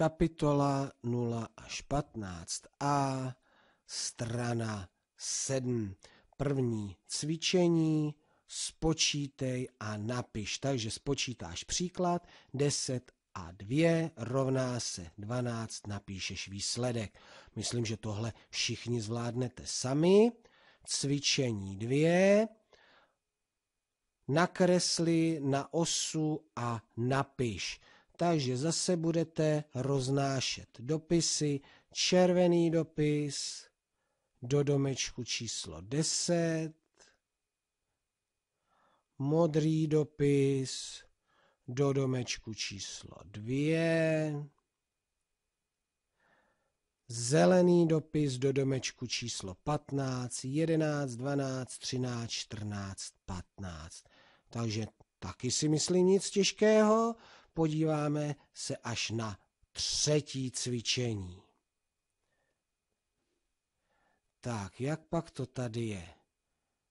kapitola 0 až 15 a strana 7. První cvičení spočítej a napiš. Takže spočítáš příklad 10 a 2 rovná se 12, napíšeš výsledek. Myslím, že tohle všichni zvládnete sami. Cvičení 2. Nakresli na osu a napiš takže zase budete roznášet dopisy, červený dopis do domečku číslo 10, modrý dopis do domečku číslo 2, zelený dopis do domečku číslo 15, 11, 12, 13, 14, 15. Takže taky si myslím nic těžkého podíváme se až na třetí cvičení. Tak, jak pak to tady je?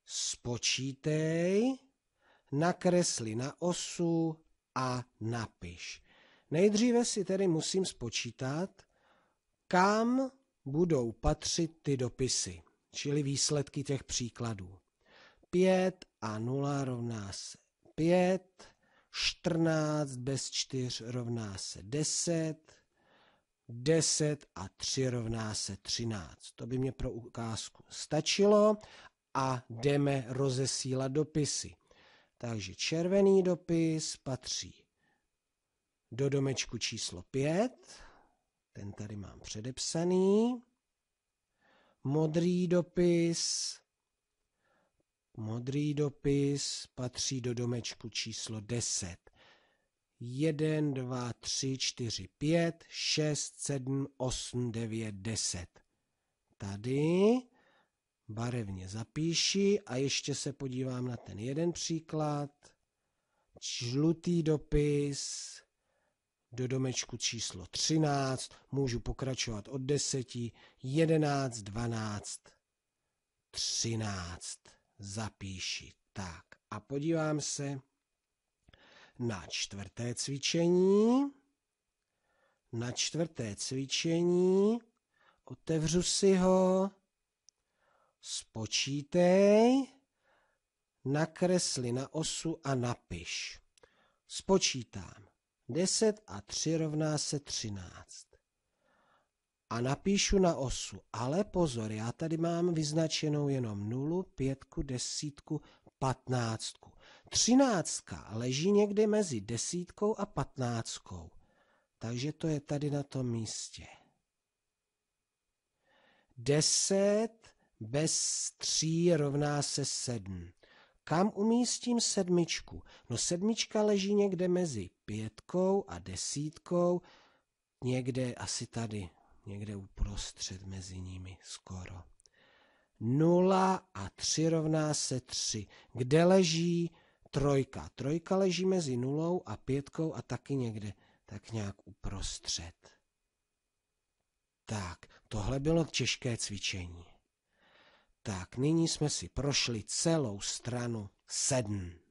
Spočítej, nakresli na osu a napiš. Nejdříve si tedy musím spočítat, kam budou patřit ty dopisy, čili výsledky těch příkladů. 5 a 0 rovná se 5, 14 bez 4 rovná se 10. 10 a 3 rovná se 13. To by mě pro ukázku stačilo a jdeme rozesílat dopisy. Takže červený dopis patří do domečku číslo 5, ten tady mám předepsaný. Modrý dopis Modrý dopis patří do domečku číslo 10. 1, 2, 3, 4, 5, 6, 7, 8, 9, 10. Tady barevně zapíši a ještě se podívám na ten jeden příklad. Žlutý dopis do domečku číslo 13, můžu pokračovat od 10, 11, 12, 13 zapíši. Tak a podívám se na čtvrté cvičení. Na čtvrté cvičení otevřu si ho, spočítej, nakresli na osu a napiš. Spočítám. 10 a 3 rovná se 13 a napíšu na osu. Ale pozor, já tady mám vyznačenou jenom nulu, pětku, desítku, patnáctku. 13 leží někde mezi desítkou a patnáctkou. Takže to je tady na tom místě. Deset bez tří rovná se sedm. Kam umístím sedmičku? No sedmička leží někde mezi pětkou a desítkou, někde asi tady někde uprostřed mezi nimi skoro. 0 a 3 rovná se 3. Kde leží trojka? Trojka leží mezi nulou a pětkou a taky někde tak nějak uprostřed. Tak, tohle bylo těžké cvičení. Tak, nyní jsme si prošli celou stranu sedm.